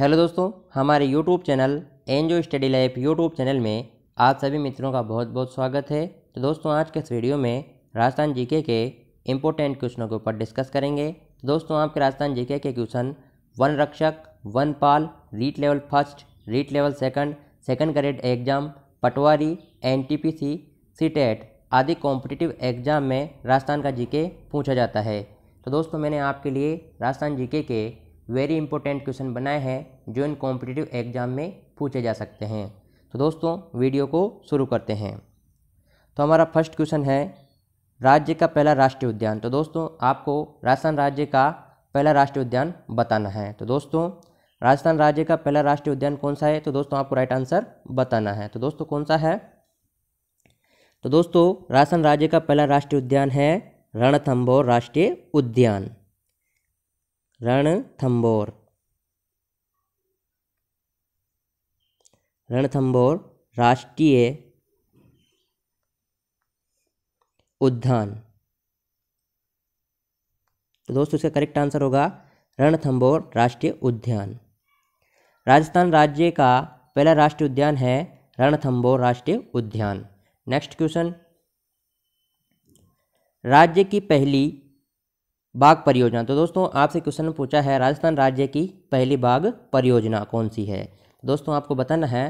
hello दोस्तों हमारे YouTube channel एनजो स्टडी लाइफ यूट्यूब चैनल में आप सभी मित्रों का बहुत बहुत स्वागत है तो दोस्तों आज के इस वीडियो में राजस्थान जीके के इम्पोर्टेंट क्वेश्चनों के ऊपर डिस्कस करेंगे तो दोस्तों आपके राजस्थान जीके के क्वेश्चन वन रक्षक वन पाल REET level first REET level second second grade exam पटवारी N T P C CTET आदि कॉम्पिटिटिव एग्जाम में राजस्थान का जी पूछा जाता है तो दोस्तों मैंने आपके लिए राजस्थान जी के वेरी इंपॉर्टेंट क्वेश्चन बनाए हैं जो इन कॉम्पिटिटिव एग्जाम में पूछे जा सकते हैं तो दोस्तों वीडियो को शुरू करते हैं तो हमारा फर्स्ट क्वेश्चन है राज्य का पहला राष्ट्रीय उद्यान तो दोस्तों आपको राजस्थान राज्य का पहला राष्ट्रीय उद्यान बताना है तो दोस्तों राजस्थान राज्य का पहला राष्ट्रीय उद्यान कौन सा है तो दोस्तों आपको राइट आंसर बताना है तो दोस्तों कौन सा है तो दोस्तों राजस्थान राज्य का पहला राष्ट्रीय उद्यान है रणथम्भौर राष्ट्रीय उद्यान रणथंबोर रणथंबोर राष्ट्रीय उद्यान तो दोस्तों इसका करेक्ट आंसर होगा रणथंबोर राष्ट्रीय उद्यान राजस्थान राज्य का पहला राष्ट्रीय उद्यान है रणथम्बोर राष्ट्रीय उद्यान नेक्स्ट क्वेश्चन राज्य की पहली बाघ परियोजना तो दोस्तों आपसे क्वेश्चन पूछा है राजस्थान राज्य की पहली बाघ परियोजना कौन सी है दोस्तों आपको बताना है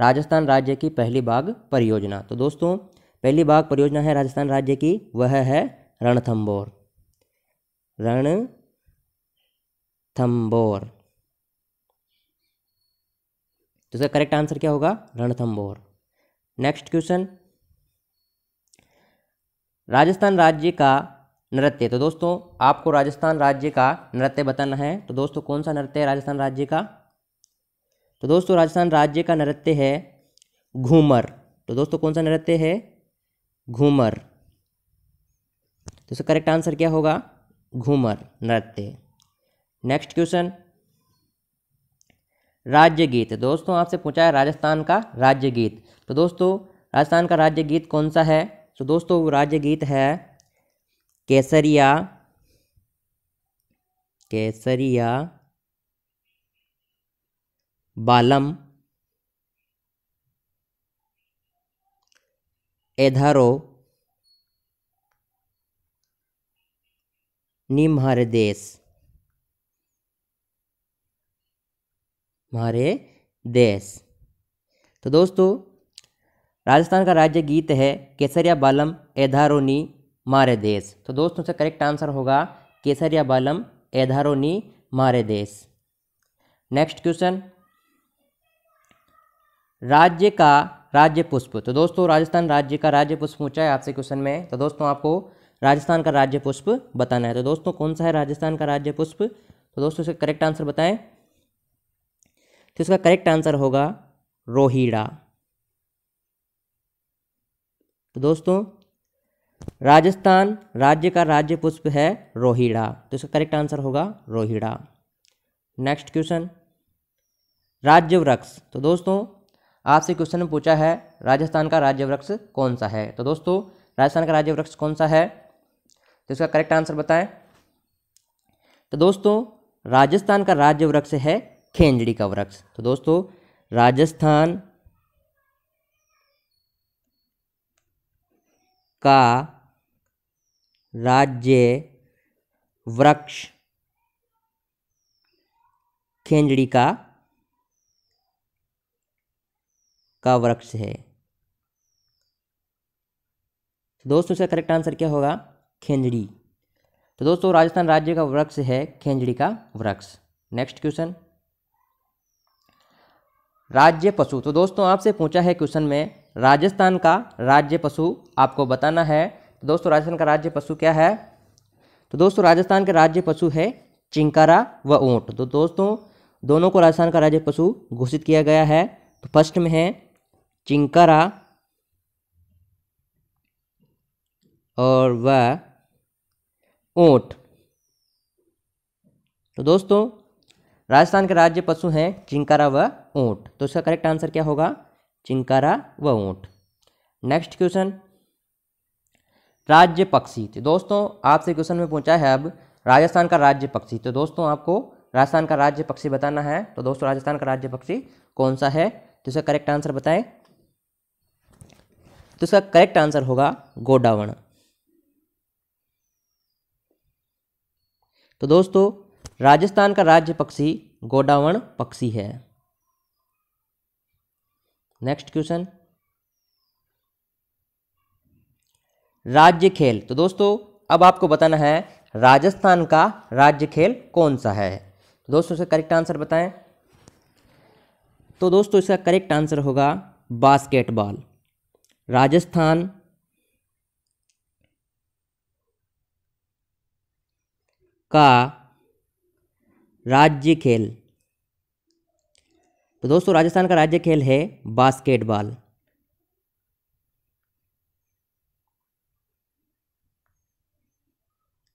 राजस्थान राज्य की पहली बाघ परियोजना तो दोस्तों पहली बाघ परियोजना है राजस्थान राज्य की वह है रणथम्बोर रण थम्बोर तो इसका करेक्ट आंसर क्या होगा रणथम्बोर नेक्स्ट क्वेश्चन राजस्थान राज्य का नृत्य तो दोस्तों आपको राजस्थान राज्य का नृत्य बताना है तो दोस्तों कौन सा नृत्य है राजस्थान राज्य का तो दोस्तों राजस्थान राज्य का नृत्य है घूमर तो दोस्तों कौन सा नृत्य है घूमर तो इसका करेक्ट आंसर क्या होगा घूमर नृत्य नेक्स्ट क्वेश्चन राज्य गीत दोस्तों आपसे पूछा है राजस्थान का राज्य गीत तो दोस्तों राजस्थान का राज्य गीत कौन सा है तो दोस्तों वो राज्य गीत है केसरिया केसरिया बालम एधारो निम्हारे देश हमारे देश तो दोस्तों राजस्थान का राज्य गीत है केसरिया बालम एधारो नी मारे देश तो दोस्तों से करेक्ट आंसर होगा केसरिया बालम एधारोनी मारे देश नेक्स्ट क्वेश्चन राज्य का राज्य पुष्प तो दोस्तों राजस्थान राज्य का राज्य पुष्प पूछा है आपसे क्वेश्चन में तो दोस्तों आपको राजस्थान का राज्य पुष्प बताना है तो दोस्तों कौन सा है राजस्थान का राज्य पुष्प तो दोस्तों इसका करेक्ट आंसर बताएं तो इसका करेक्ट आंसर होगा रोहिड़ा तो दोस्तों राजस्थान राज्य का राज्य पुष्प है रोहिड़ा तो इसका करेक्ट आंसर होगा रोहिड़ा नेक्स्ट क्वेश्चन राज्य वृक्ष तो दोस्तों आपसे क्वेश्चन में पूछा है राजस्थान का राज्य वृक्ष कौन सा है तो दोस्तों राजस्थान का राज्य वृक्ष कौन सा है तो इसका करेक्ट आंसर बताएं तो दोस्तों राजस्थान का राज्य वृक्ष है खेंजड़ी का वृक्ष तो दोस्तों राजस्थान का राज्य वृक्ष खेंजड़ी का का वृक्ष है तो दोस्तों इसका करेक्ट आंसर क्या होगा खेंजड़ी तो दोस्तों राजस्थान राज्य का वृक्ष है खेंजड़ी का वृक्ष नेक्स्ट क्वेश्चन राज्य पशु तो दोस्तों आपसे पूछा है क्वेश्चन में राजस्थान का राज्य पशु आपको बताना है तो दोस्तों राजस्थान का राज्य पशु क्या है तो दोस्तों राजस्थान के राज्य पशु है चिंकारा व ऊँट तो दोस्तों दोनों को राजस्थान का राज्य पशु घोषित किया गया है तो फर्स्ट में है चिंकारा और वह ऊँट तो दोस्तों राजस्थान के राज्य पशु हैं चिंकारा व ऊँट तो इसका करेक्ट आंसर क्या होगा चिंकारा व ऊँट नेक्स्ट क्वेश्चन राज्य पक्षी तो दोस्तों आपसे क्वेश्चन में पूछा है अब राजस्थान का राज्य पक्षी तो दोस्तों आपको राजस्थान का राज्य पक्षी बताना है तो दोस्तों राजस्थान का राज्य पक्षी कौन सा है तो इसका करेक्ट आंसर बताएं तो इसका करेक्ट आंसर होगा गोडावण तो दोस्तों राजस्थान का राज्य पक्षी गोडावण पक्षी है नेक्स्ट क्वेश्चन राज्य खेल तो दोस्तों अब आपको बताना है राजस्थान का राज्य खेल कौन सा है तो दोस्तों इसका करेक्ट आंसर बताएं तो दोस्तों इसका करेक्ट आंसर होगा बास्केटबॉल राजस्थान का राज्य खेल तो दोस्तों राजस्थान का राज्य खेल है बास्केटबॉल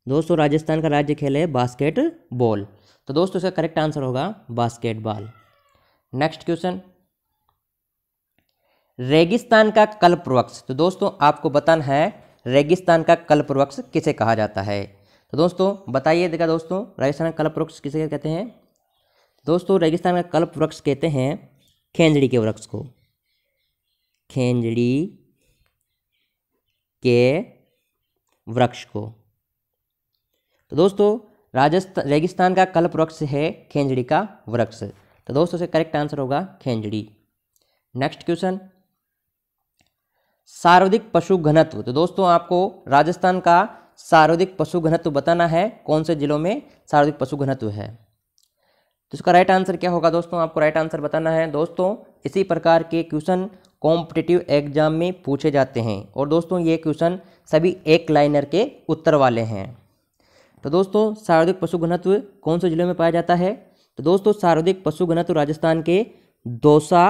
दोस्तों राजस्थान का राज्य खेल है बास्केटबॉल तो दोस्तों इसका करेक्ट आंसर होगा बास्केटबॉल नेक्स्ट क्वेश्चन रेगिस्तान का कल्प वृक्ष तो दोस्तों आपको बताना है रेगिस्तान का कल्प वृक्ष किसे कहा जाता है तो दोस्तों बताइए देखा दोस्तों राजस्थान का कल्प वृक्ष किसे कहते हैं दोस्तों रेगिस्तान का कल्प वृक्ष कहते हैं खेंजड़ी के वृक्ष को खेंजड़ी के वृक्ष को तो दोस्तों राजस्थान रेगिस्तान का कल्प वृक्ष है खेंजड़ी का वृक्ष तो दोस्तों से करेक्ट आंसर होगा खेंजड़ी नेक्स्ट क्वेश्चन सर्वाधिक पशु घनत्व तो दोस्तों आपको राजस्थान का सार्वधिक पशु घनत्व बताना है कौन से जिलों में सार्वधिक पशु घनत्व है तो इसका राइट आंसर क्या होगा दोस्तों आपको राइट आंसर बताना है दोस्तों इसी प्रकार के क्वेश्चन कॉम्पिटिटिव एग्जाम में पूछे जाते हैं और दोस्तों ये क्वेश्चन सभी एक लाइनर के उत्तर वाले हैं तो दोस्तों सार्वधिक पशु घनत्व कौन से जिलों में पाया जाता है तो दोस्तों सार्वधिक पशु घनत्व राजस्थान के दौसा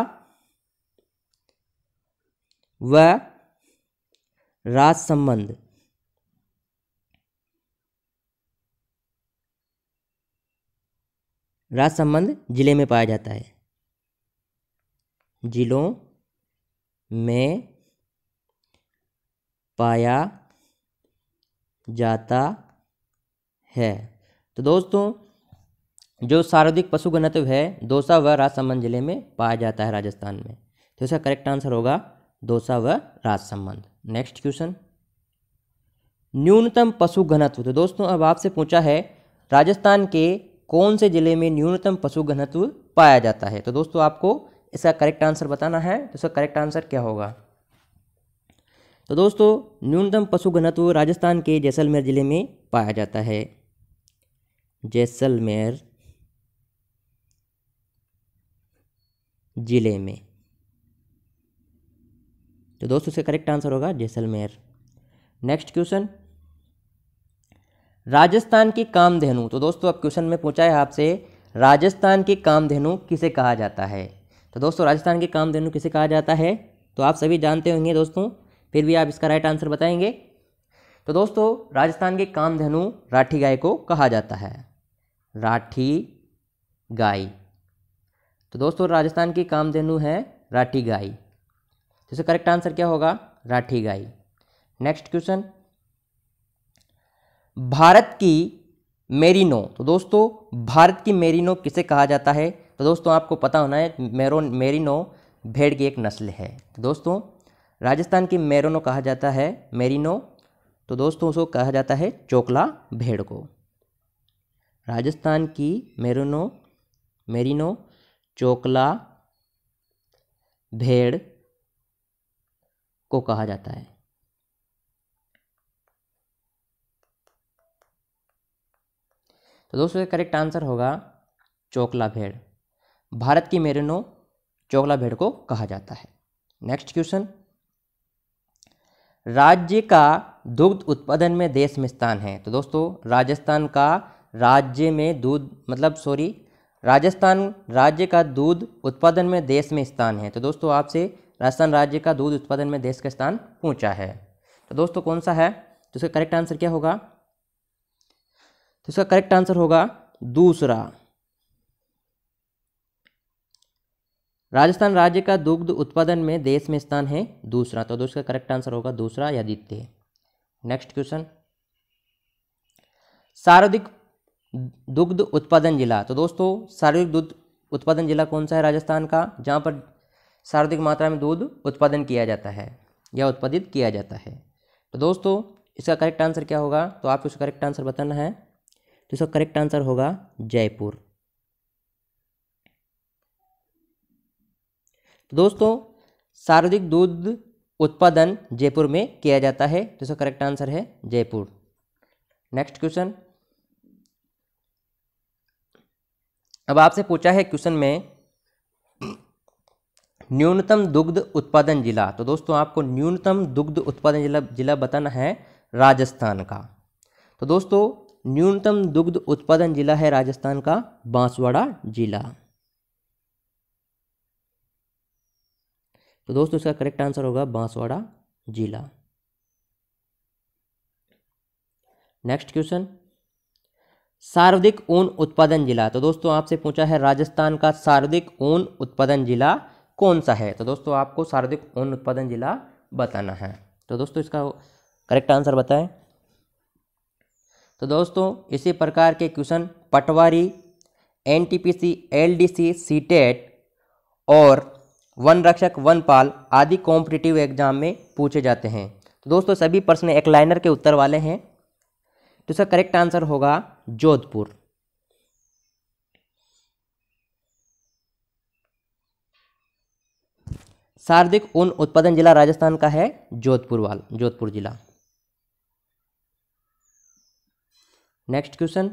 व राजसंबंध राजसंबंध जिले में पाया जाता है जिलों में पाया जाता है तो दोस्तों जो सार्वधिक पशु घनत्व है दोसा व राजसमंद जिले में पाया जाता है राजस्थान में तो इसका करेक्ट आंसर होगा दोसा व राजसमंद नेक्स्ट क्वेश्चन न्यूनतम पशु घनत्व तो दोस्तों अब आपसे पूछा है राजस्थान के कौन से ज़िले में न्यूनतम पशु घनत्व पाया जाता है तो दोस्तों आपको इसका करेक्ट आंसर बताना है तो इसका करेक्ट आंसर क्या होगा तो दोस्तों न्यूनतम पशु घनत्व राजस्थान के जैसलमेर ज़िले में पाया जाता है जैसलमेर ज़िले में तो दोस्तों इसका करेक्ट आंसर होगा जैसलमेर नेक्स्ट क्वेश्चन राजस्थान की कामधेनु तो दोस्तों अब क्वेश्चन में पूछा है आपसे राजस्थान की कामधेनु किसे कहा जाता है तो दोस्तों राजस्थान की कामधेनु किसे कहा जाता है तो आप सभी जानते होंगे दोस्तों फिर भी आप इसका राइट आंसर बताएंगे तो दोस्तों राजस्थान के कामधेनु राठी गाय को कहा जाता है राठी गाय तो दोस्तों राजस्थान की कामधेनु है राठी गाय तो इसका करेक्ट आंसर क्या होगा राठी गाय नेक्स्ट क्वेश्चन भारत की मेरिनो तो दोस्तों भारत की मेरिनो किसे कहा जाता है तो दोस्तों आपको पता होना है मेरोन मेरिनो भेड़ की एक नस्ल है तो दोस्तों राजस्थान की मेरोनो कहा जाता है मेरिनो तो दोस्तों उसको कहा जाता है चोकला भेड़ को राजस्थान की मेरोनो मेरिनो चोकला भेड़ को कहा जाता है तो दोस्तों करेक्ट आंसर होगा चोकला भेड़ भारत की मेरिनो चोकला भेड़ को कहा जाता है नेक्स्ट क्वेश्चन राज्य का दुग्ध उत्पादन में देश में स्थान है तो दोस्तों राजस्थान का राज्य में दूध मतलब सॉरी राजस्थान राज्य का दूध उत्पादन में देश में स्थान है तो दोस्तों आपसे राजस्थान राज्य का दूध उत्पादन में देश का स्थान पूछा है तो दोस्तों कौन सा है तो इसका करेक्ट आंसर क्या होगा तो इसका करेक्ट आंसर होगा दूसरा राजस्थान राज्य का दुग्ध उत्पादन में देश में स्थान है दूसरा तो दोस्तों करेक्ट आंसर होगा दूसरा या द्वितीय नेक्स्ट क्वेश्चन सर्वाधिक दुग्ध उत्पादन जिला तो दोस्तों सर्वाधिक दुग्ध उत्पादन जिला कौन सा है राजस्थान का जहां पर सर्वाधिक मात्रा में दूध उत्पादन किया जाता है या उत्पादित किया जाता है तो दोस्तों इसका करेक्ट आंसर क्या होगा तो आपको इसका करेक्ट आंसर बताना है तो इसका करेक्ट आंसर होगा जयपुर तो दोस्तों सार्वजनिक दूध उत्पादन जयपुर में किया जाता है तो इसका करेक्ट आंसर है जयपुर नेक्स्ट क्वेश्चन अब आपसे पूछा है क्वेश्चन में न्यूनतम दुग्ध उत्पादन जिला तो दोस्तों आपको न्यूनतम दुग्ध उत्पादन जिला जिला बताना है राजस्थान का तो दोस्तों न्यूनतम दुग्ध उत्पादन जिला है राजस्थान का बांसवाड़ा जिला तो दोस्तों इसका करेक्ट आंसर होगा बांसवाड़ा जिला नेक्स्ट क्वेश्चन सर्वाधिक ऊन उत्पादन जिला तो दोस्तों आपसे पूछा है राजस्थान का सर्वाधिक ऊन उत्पादन जिला कौन सा है तो दोस्तों आपको सर्वाधिक ऊन उत्पादन जिला बताना है तो दोस्तों इसका करेक्ट आंसर बताएं तो दोस्तों इसी प्रकार के क्वेश्चन पटवारी N T P C L D C CTET और वन रक्षक वन पाल आदि कॉम्पिटिटिव एग्जाम में पूछे जाते हैं तो दोस्तों सभी प्रश्न एक लाइनर के उत्तर वाले हैं तो इसका करेक्ट आंसर होगा जोधपुर शार्दिक ऊन उत्पादन जिला राजस्थान का है जोधपुर वाल जोधपुर जिला नेक्स्ट क्वेश्चन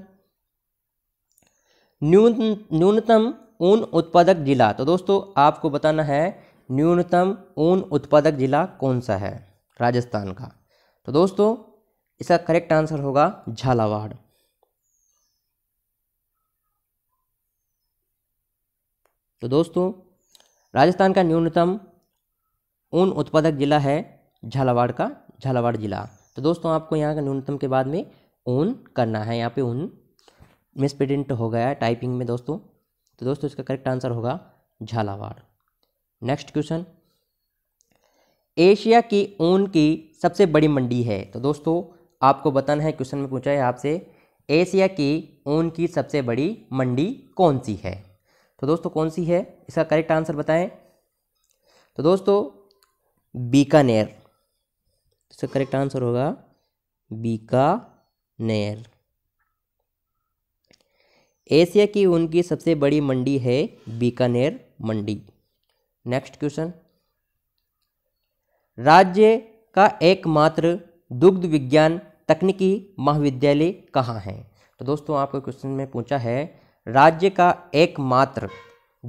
न्यून न्यूनतम ऊन उत्पादक जिला तो दोस्तों आपको बताना है न्यूनतम ऊन उत्पादक जिला कौन सा है राजस्थान का तो दोस्तों इसका करेक्ट आंसर होगा झालावाड़ तो दोस्तों राजस्थान का न्यूनतम ऊन उत्पादक जिला है झालावाड़ का झालावाड़ जिला तो दोस्तों आपको यहाँ का न्यूनतम के बाद में ओन करना है यहाँ पे ओन मिसप्रिंट हो गया टाइपिंग में दोस्तों तो दोस्तों इसका करेक्ट आंसर होगा झालावाड़ नेक्स्ट क्वेश्चन एशिया की ऊन की सबसे बड़ी मंडी है तो दोस्तों आपको बताना है क्वेश्चन में पूछा है आपसे एशिया की ऊन की सबसे बड़ी मंडी कौन सी है तो दोस्तों कौन सी है इसका करेक्ट आंसर बताएं तो दोस्तों बीकानेर इसका करेक्ट आंसर होगा बीका नेयर एशिया की उनकी सबसे बड़ी मंडी है बीकानेर मंडी नेक्स्ट क्वेश्चन राज्य का एकमात्र दुग्ध विज्ञान तकनीकी महाविद्यालय कहाँ है तो दोस्तों आपको क्वेश्चन में पूछा है राज्य का एकमात्र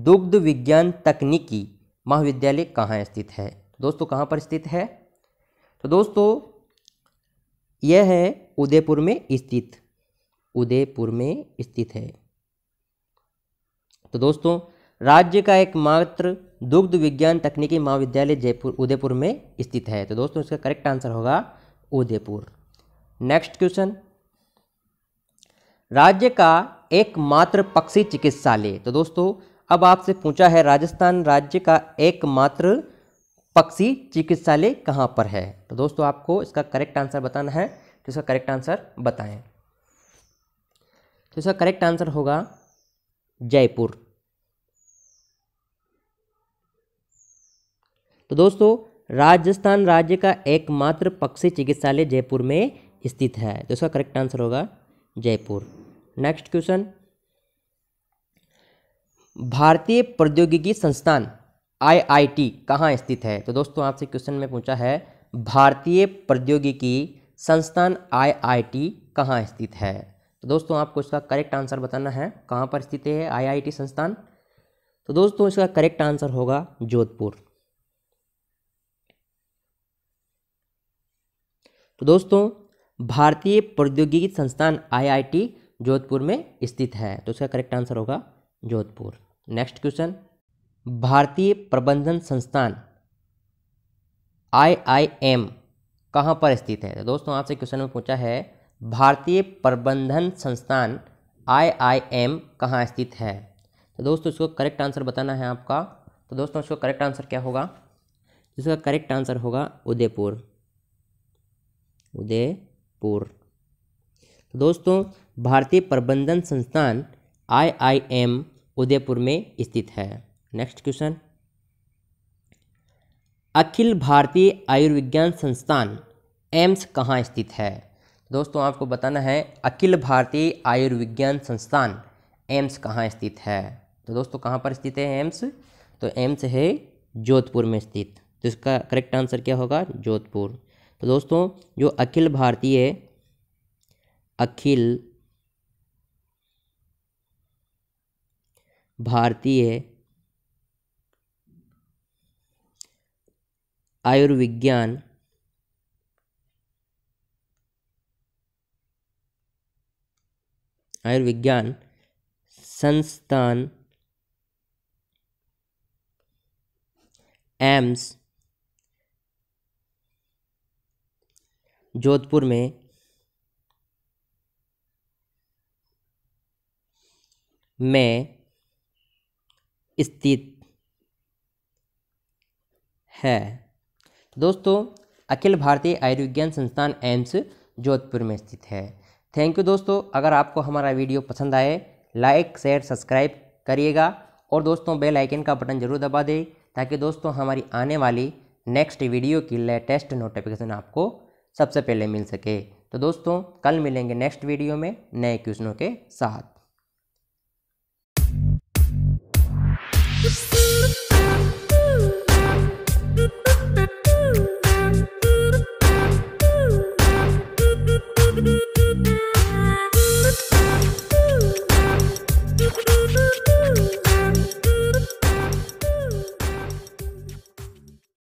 दुग्ध विज्ञान तकनीकी महाविद्यालय कहाँ स्थित है दोस्तों कहाँ पर स्थित है तो दोस्तों यह है उदयपुर में स्थित उदयपुर में स्थित है तो दोस्तों राज्य का एकमात्र दुग्ध विज्ञान तकनीकी महाविद्यालय जयपुर उदयपुर में स्थित है तो दोस्तों इसका करेक्ट आंसर होगा उदयपुर नेक्स्ट क्वेश्चन राज्य का एकमात्र पक्षी चिकित्सालय तो दोस्तों अब आपसे पूछा है राजस्थान राज्य का एकमात्र पक्षी चिकित्सालय कहाँ पर है तो दोस्तों आपको इसका करेक्ट आंसर बताना है तो इसका करेक्ट आंसर बताएं तो इसका करेक्ट आंसर होगा जयपुर तो दोस्तों राजस्थान राज्य का एकमात्र पक्षी चिकित्सालय जयपुर में स्थित है तो इसका करेक्ट आंसर होगा जयपुर नेक्स्ट क्वेश्चन भारतीय प्रौद्योगिकी संस्थान आईआईटी कहाँ स्थित है तो दोस्तों आपसे क्वेश्चन में पूछा है भारतीय प्रौद्योगिकी संस्थान आईआईटी कहाँ स्थित है तो दोस्तों आपको इसका करेक्ट आंसर बताना है कहाँ पर स्थित है आईआईटी संस्थान तो दोस्तों इसका करेक्ट आंसर होगा जोधपुर तो दोस्तों भारतीय प्रौद्योगिकी संस्थान आईआईटी जोधपुर में स्थित है तो इसका करेक्ट आंसर होगा जोधपुर नेक्स्ट क्वेश्चन भारतीय प्रबंधन संस्थान एम कहाँ पर स्थित है तो दोस्तों आपसे क्वेश्चन में पूछा है भारतीय प्रबंधन संस्थान आई आई एम कहाँ स्थित है तो दोस्तों इसको करेक्ट आंसर बताना है आपका तो दोस्तों इसका करेक्ट आंसर क्या होगा इसका करेक्ट आंसर होगा उदयपुर उदयपुर तो दोस्तों भारतीय प्रबंधन संस्थान आई आई एम उदयपुर में स्थित है नेक्स्ट क्वेश्चन अखिल भारतीय आयुर्विज्ञान संस्थान एम्स कहाँ स्थित है दोस्तों आपको बताना है अखिल भारतीय आयुर्विज्ञान संस्थान एम्स कहाँ स्थित है तो दोस्तों कहाँ पर स्थित है एम्स तो एम्स है जोधपुर में स्थित तो इसका करेक्ट आंसर क्या होगा जोधपुर तो दोस्तों जो अखिल भारतीय अखिल भारतीय आयुर्विज्ञान आयुर्विज्ञान संस्थान एम्स जोधपुर में में स्थित है दोस्तों अखिल भारतीय आयुर्विज्ञान संस्थान एम्स जोधपुर में स्थित है थैंक यू दोस्तों अगर आपको हमारा वीडियो पसंद आए लाइक शेयर सब्सक्राइब करिएगा और दोस्तों बेल आइकन का बटन जरूर दबा दें ताकि दोस्तों हमारी आने वाली नेक्स्ट वीडियो की लेटेस्ट नोटिफिकेशन आपको सबसे पहले मिल सके तो दोस्तों कल मिलेंगे नेक्स्ट वीडियो में नए क्वेश्चनों के साथ